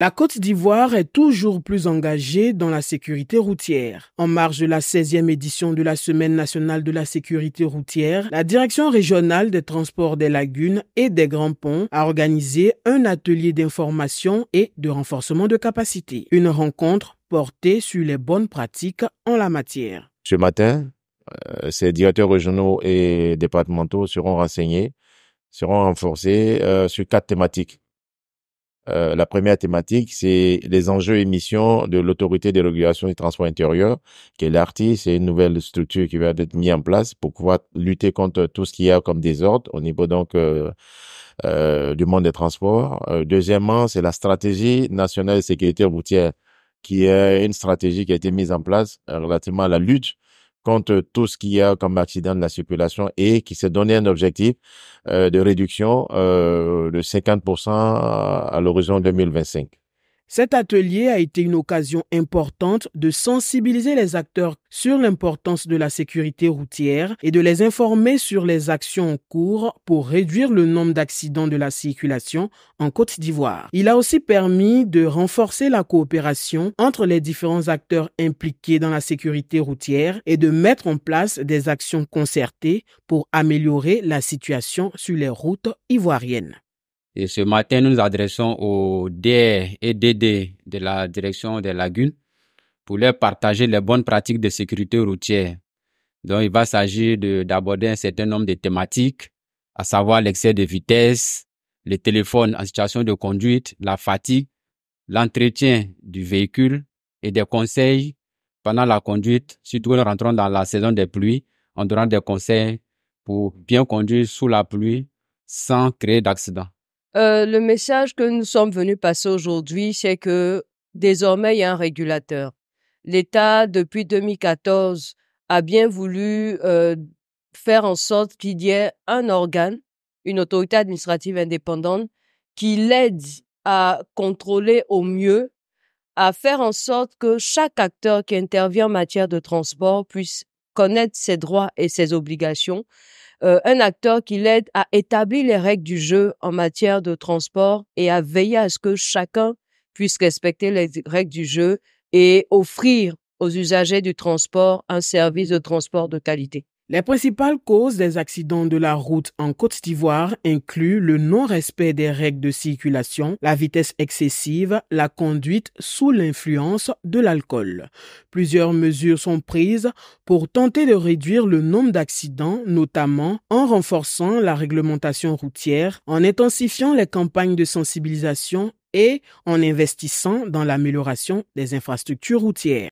La Côte d'Ivoire est toujours plus engagée dans la sécurité routière. En marge de la 16e édition de la Semaine nationale de la sécurité routière, la Direction régionale des transports des lagunes et des grands ponts a organisé un atelier d'information et de renforcement de capacité. Une rencontre portée sur les bonnes pratiques en la matière. Ce matin, euh, ces directeurs régionaux et départementaux seront renseignés, seront renforcés euh, sur quatre thématiques euh, la première thématique, c'est les enjeux et missions de l'autorité de régulation des transports intérieurs, qui est l'ARTI. C'est une nouvelle structure qui va être mise en place pour pouvoir lutter contre tout ce qu'il y a comme désordre au niveau donc euh, euh, du monde des transports. deuxièmement, c'est la stratégie nationale de sécurité routière, qui est une stratégie qui a été mise en place relativement à la lutte contre tout ce qu'il y a comme accident de la circulation et qui s'est donné un objectif euh, de réduction euh, de 50% à l'horizon 2025. Cet atelier a été une occasion importante de sensibiliser les acteurs sur l'importance de la sécurité routière et de les informer sur les actions en cours pour réduire le nombre d'accidents de la circulation en Côte d'Ivoire. Il a aussi permis de renforcer la coopération entre les différents acteurs impliqués dans la sécurité routière et de mettre en place des actions concertées pour améliorer la situation sur les routes ivoiriennes. Et ce matin, nous nous adressons aux DR et DD de la direction des lagunes pour leur partager les bonnes pratiques de sécurité routière. Donc, il va s'agir d'aborder un certain nombre de thématiques, à savoir l'excès de vitesse, le téléphone en situation de conduite, la fatigue, l'entretien du véhicule et des conseils pendant la conduite, surtout nous rentrant dans la saison des pluies, en donnant des conseils pour bien conduire sous la pluie sans créer d'accident. Euh, le message que nous sommes venus passer aujourd'hui, c'est que désormais, il y a un régulateur. L'État, depuis 2014, a bien voulu euh, faire en sorte qu'il y ait un organe, une autorité administrative indépendante, qui l'aide à contrôler au mieux, à faire en sorte que chaque acteur qui intervient en matière de transport puisse connaître ses droits et ses obligations, euh, un acteur qui l'aide à établir les règles du jeu en matière de transport et à veiller à ce que chacun puisse respecter les règles du jeu et offrir aux usagers du transport un service de transport de qualité. Les principales causes des accidents de la route en Côte d'Ivoire incluent le non-respect des règles de circulation, la vitesse excessive, la conduite sous l'influence de l'alcool. Plusieurs mesures sont prises pour tenter de réduire le nombre d'accidents, notamment en renforçant la réglementation routière, en intensifiant les campagnes de sensibilisation et en investissant dans l'amélioration des infrastructures routières.